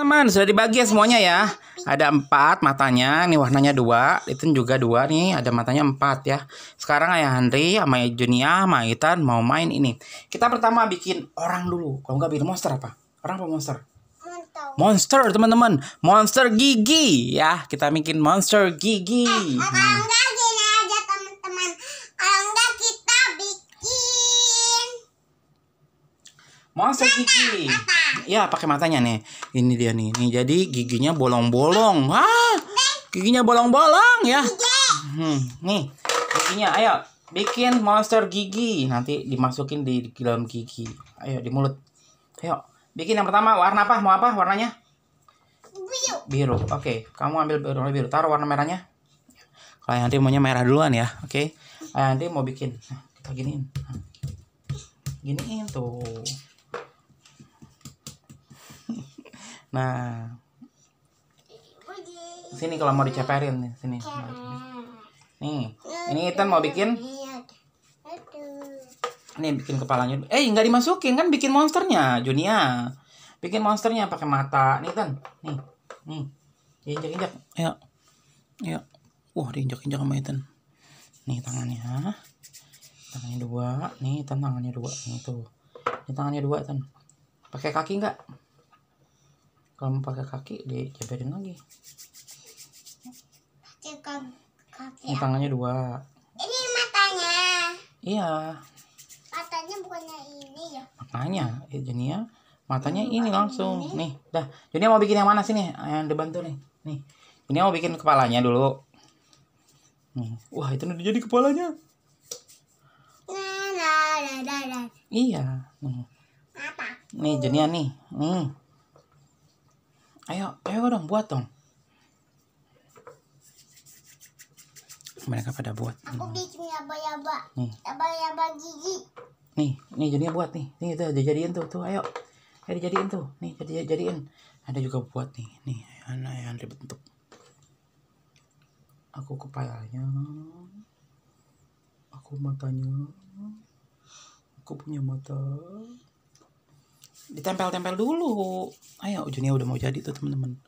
teman-teman sudah dibagi ya semuanya ya ada empat matanya ini warnanya dua itu juga dua nih ada matanya empat ya sekarang ayah Henry sama Junia sama Ethan mau main ini kita pertama bikin orang dulu kalau nggak bikin monster apa orang apa monster monster teman-teman monster gigi ya kita bikin monster gigi eh, Masa gigi? Ya, pakai matanya nih. Ini dia nih. Nih jadi giginya bolong-bolong. Hah? Giginya bolong-bolong ya. Hmm, nih giginya. Ayo, bikin monster gigi. Nanti dimasukin di dalam gigi. Ayo di mulut. Ayo, bikin yang pertama warna apa? Mau apa warnanya? Biru. Oke, okay. kamu ambil warna biru. Taruh warna merahnya. Kalau nanti maunya merah duluan ya. Oke. Okay. Nanti mau bikin. Nah, kita giniin. Giniin tuh. nah sini kalau mau diceperin nih sini nih ini Ethan mau bikin nih bikin kepalanya eh nggak dimasukin kan bikin monsternya Junia bikin monsternya pakai mata nih Ethan nih nih diinjak injak ya ya wah diinjak injak sama Ethan nih tangannya tangannya dua nih Ethan tangannya dua nih tuh ini tangannya dua Ethan pakai kaki enggak kalau mau pakai kaki dijeberin lagi ini tangannya dua ini matanya iya matanya bukannya ini ya Matanya, iya, ya jadinya matanya ini, ini langsung ini. nih dah jadi mau bikin yang mana sih nih yang dibantu nih nih ini mau bikin kepalanya dulu nih. wah itu udah jadi kepalanya nah, nah, nah, iya nih, nih Jenia nih nih ayo ayo dong buat dong mereka pada buat aku hmm. bikin yaba-yaba nih yaba-yaba gigi nih nih jadinya buat nih nih itu jadiin tuh tuh ayo ayo dijadiin tuh nih jadi jadiin ada juga buat nih nih anak yang dibentuk aku kepalanya aku matanya aku punya mata ditempel-tempel dulu ayo ujungnya udah mau jadi tuh temen-temen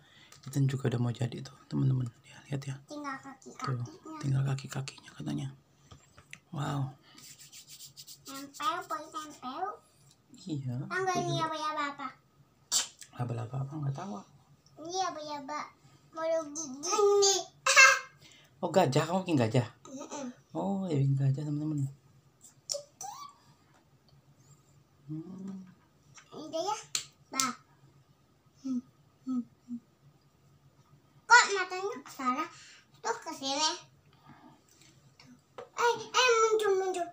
itu juga udah mau jadi tuh temen-temen ya lihat ya tinggal kaki kakinya tuh, tinggal kaki kakinya katanya wow tempel boy tempel iya Tanggal ini iya. apa ya apa lah bapak apa nggak tahu ini apa ya bapak mau gigi nih oh gajah kamu king gajah oh ya gajah temen-temen hmm aja ya bah hmm, hmm, hmm. kok matanya ke sana tuh ke sini eh eh muncul muncul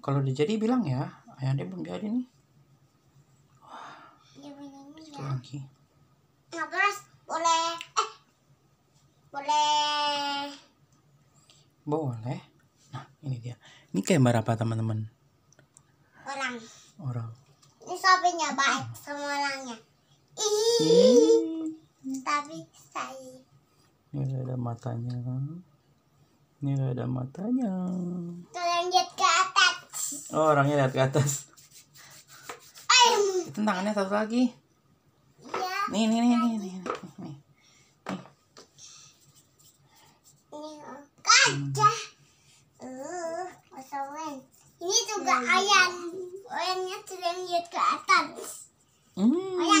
kalau udah jadi bilang ya ayah dia belum jadi nih ya, lagi nah terus boleh eh boleh boleh nah ini dia ini kayak berapa teman-teman orang ini sapinya baik sama orangnya ih hmm. tapi saya ini ada matanya kan? ini ada matanya kalian lihat ke atas oh orangnya lihat ke atas itu tangannya satu lagi ya, nih nih nih nih nih nih oh, uh, kaca ini juga iya, iya. ayam kerennya terlihat lihat ke atas. Hmm. Oh, ya,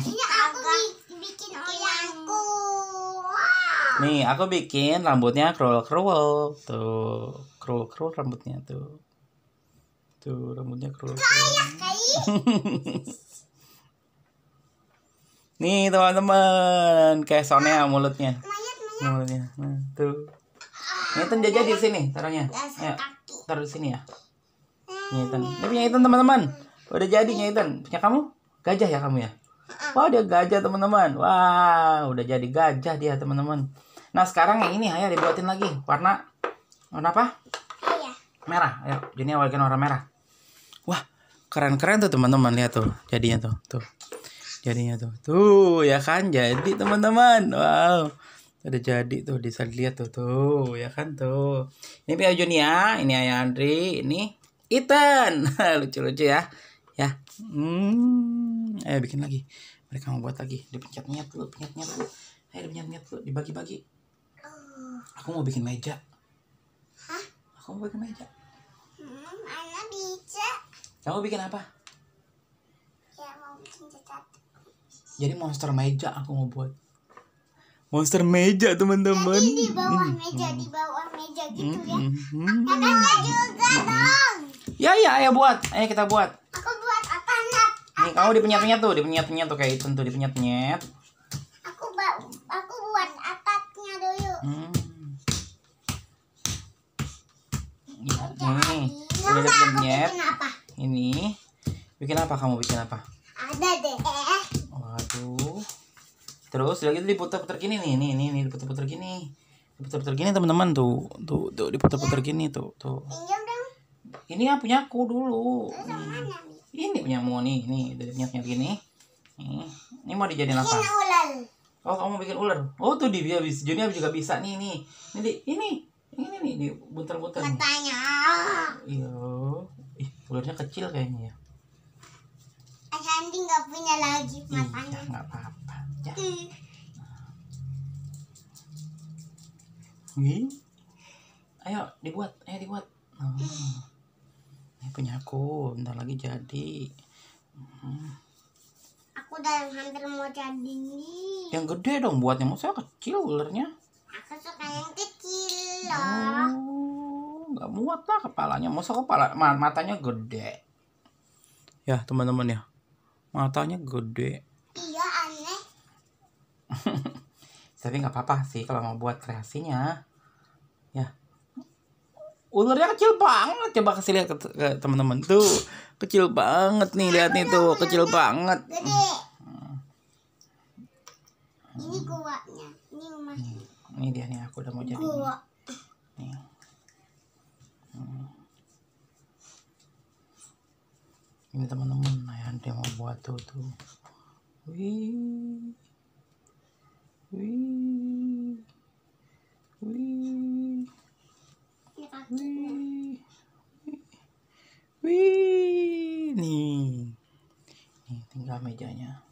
ini aku bikin oyangku. Nih, aku bikin rambutnya kerul-kerul Tuh, kerul-kerul rambutnya tuh. Tuh, rambutnya curl. Nih, teman-teman, kayak sonea ah. mulutnya. Mulutnya. Nah, tuh. Ini ah. tenjajah di sini, taruhnya. Ya, taruh di sini ya nyaitan Ini punya Ethan teman-teman. Udah jadi nyaitan Punya kamu? Gajah ya kamu ya? Wah wow, dia gajah teman-teman. Wah udah jadi gajah dia teman-teman. Nah sekarang yang ini ayah dibuatin lagi warna warna apa? Merah. Ayo jadi awalkan warna merah. Wah keren-keren tuh teman-teman lihat tuh jadinya tuh tuh jadinya tuh tuh ya kan jadi teman-teman wow udah jadi tuh bisa lihat tuh tuh ya kan tuh ini Pia Junia ini Ayah Andri ini Ethan lucu-lucu ya ya hmm eh bikin lagi mereka mau buat lagi dipencet nyet dulu pencet nyet dulu ayo dipencet nyet dulu dibagi-bagi oh. aku mau bikin meja Hah? aku mau bikin meja hmm, mana kamu bikin apa ya mau bikin cacat jadi monster meja aku mau buat monster meja teman-teman. Jadi di bawah hmm. meja, dibawah di bawah meja gitu ya. Hmm. Kakaknya juga hmm. dong. Ya ya, ayo buat. Ayo kita buat. Aku buat apa nak? Nih kamu dipenyat-penyat tuh, dipenyat penyet tuh kayak itu tuh dipenyat penyet Aku buat aku buat atapnya dulu. Hmm. Ya, ini. Udah apa Ini. Bikin apa kamu bikin apa? Ada deh. Waduh. Terus lagi itu diputar-putar gini nih, nih, nih, diputar-putar gini. Diputar-putar gini teman-teman tuh. Tuh, tuh diputar-putar ya. gini tuh, tuh. Ini ini yang punya aku dulu hmm. ini punya mu nih nih minyak minyak ini ini mau dijadiin apa oh kamu bikin ular oh tuh di dia bisa Junia juga bisa nih nih ini di, ini ini nih di buter-buter matanya iya ih ularnya kecil kayaknya ya Santi nggak punya lagi matanya iya, nggak apa-apa ya. Ayo dibuat, ayo dibuat. Oh punya aku bentar lagi jadi hmm. aku udah hampir mau jadi yang gede dong buatnya maksudnya kecil ulernya aku suka yang kecil loh oh, muat lah kepalanya masa kepala matanya gede ya teman-teman ya matanya gede iya aneh tapi nggak apa-apa sih kalau mau buat kreasinya ya ularnya kecil banget coba kasih lihat ke, ke teman-teman tuh kecil banget nih lihat nih tuh kecil banget ini kuatnya, ini hmm. ini dia nih aku udah mau jadi hmm. ini teman-teman ayah dia mau buat tuh tuh wih wih wih Wih. Wih. Nih. Nih tinggal mejanya.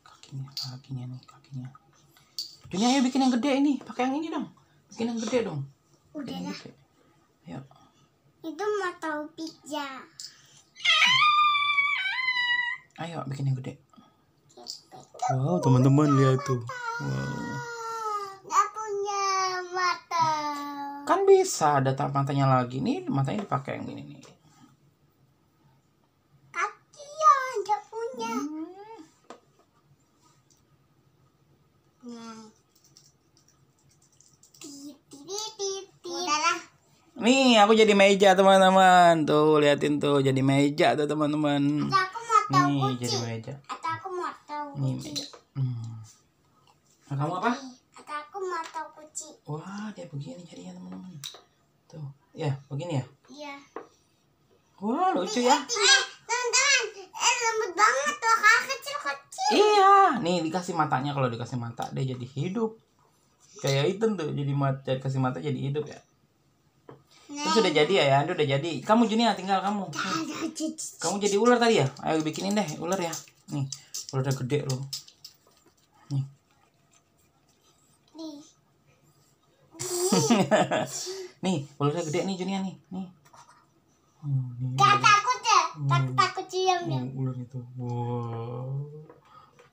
Kakinya, kakinya nih, kakinya. Dunia ayo bikin yang gede ini, pakai yang ini dong. Bikin yang gede dong. Udah Ya. Itu mau tahu pizza. Ayo bikin yang gede. Gitu. Wow, teman-teman lihat tuh. Wow. kan bisa ada matanya lagi nih matanya dipakai yang ini nih kaki ya nggak punya hmm. Nih aku jadi meja teman-teman Tuh liatin tuh jadi meja tuh teman-teman aku Nih kucing. jadi meja Atau aku mau tahu Nih kucing. meja hmm. Nah, kamu apa? Atau aku mau tahu kucing Wah dia begini jadinya teman-teman Ya, begini ya? Iya. Wah, lucu ya. Eh, teman-teman, eh lembut banget tuh kakak kecil-kecil. Iya, nih dikasih matanya. Kalau dikasih mata, dia jadi hidup. Kayak itu tuh, jadi mata, kasih mata jadi hidup ya. Itu sudah jadi ya, ya, udah jadi. Kamu Junia tinggal kamu. Kamu jadi ular tadi ya? Ayo bikinin deh ular ya. Nih, ular udah gede loh. Nih. Nih. Nih, ularnya gede nih Junia nih. Nih. Gak oh, hmm, Gak takut ya? Tak hmm. takut cium ya. Oh, ular itu. Wow.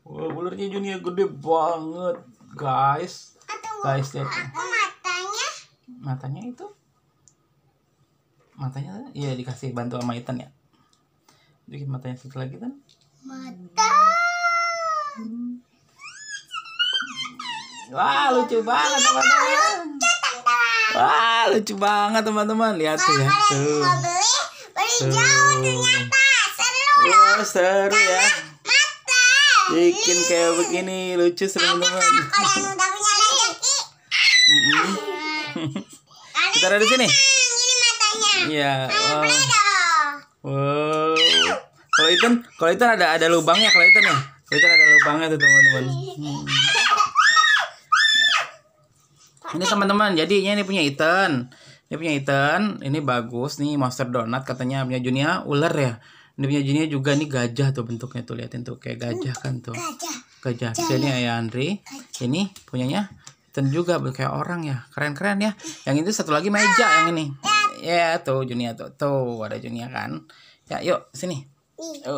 wow ularnya Junia gede banget, guys. Atau guys, lihat. Aku matanya. Matanya itu? Matanya iya dikasih bantu sama Ethan ya. Bikin matanya satu lagi kan? Mata. Hmm. Wah, lucu banget teman-teman. Wah, lucu banget teman-teman. Lihat tuh ya. Mau beli, beli jauh ternyata. Seru oh, seru ya. Mata. Bikin kayak hmm. begini lucu teman-teman. Kita ada di sini. Ini matanya. Iya. Wow. Kalau itu, kalau itu ada ada lubangnya kalau itu nih. Ya. Kalau itu ada lubangnya tuh teman-teman. Hmm ini teman-teman jadinya ini punya Ethan ini punya Ethan ini bagus nih monster donat katanya punya Junia ular ya ini punya Junia juga nih gajah tuh bentuknya tuh liatin tuh kayak gajah kan tuh gajah Gajah. ini ayah Andri ini punyanya Ethan juga kayak orang ya keren-keren ya yang itu satu lagi meja yang ini ah. ya yeah, tuh Junia tuh tuh ada Junia kan ya yuk sini ya.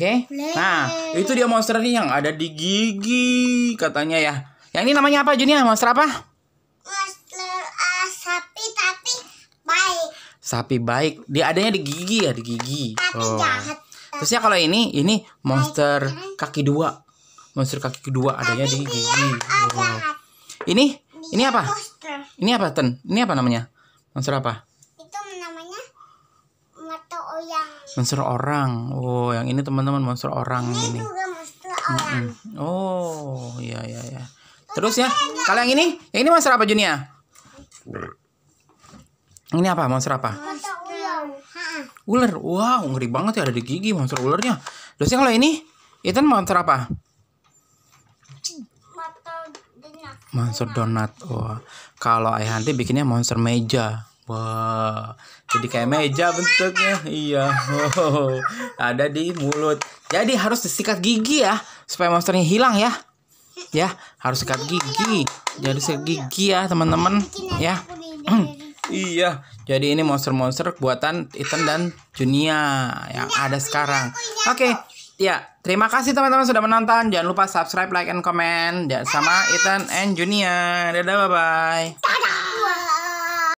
Oke. Okay? Nah, itu dia monster ini yang ada di gigi katanya ya. Yang ini namanya apa Junia? Monster apa? Monster eh, sapi tapi baik. Sapi baik. Dia adanya di gigi ya, di gigi. Tapi oh. jahat. Terusnya kalau ini, ini monster kaki dua. Monster kaki kedua adanya di gigi. Oh. Ini, ini apa? Monster. Ini apa, Ten? Ini apa namanya? Monster apa? monster orang oh yang ini teman-teman monster orang ini, ini. monster orang oh ya ya ya terus ya kalau yang ini yang ini monster apa Junia ini apa monster apa ular. wow ngeri banget ya ada di gigi monster ularnya terus kalau ini itu monster apa monster donat wah kalau ayah nanti bikinnya monster meja Wah, jadi kayak meja bentuknya. Iya. Oh, ada di mulut. Jadi harus disikat gigi ya supaya monsternya hilang ya. Ya, harus sikat gigi. Jadi sikat gigi ya, teman-teman, ya. Iya, jadi ini monster-monster buatan Ethan dan Junia yang ada sekarang. Oke, okay. ya terima kasih teman-teman sudah menonton. Jangan lupa subscribe, like, and comment. Dan sama Ethan and Junia. Dadah, bye-bye.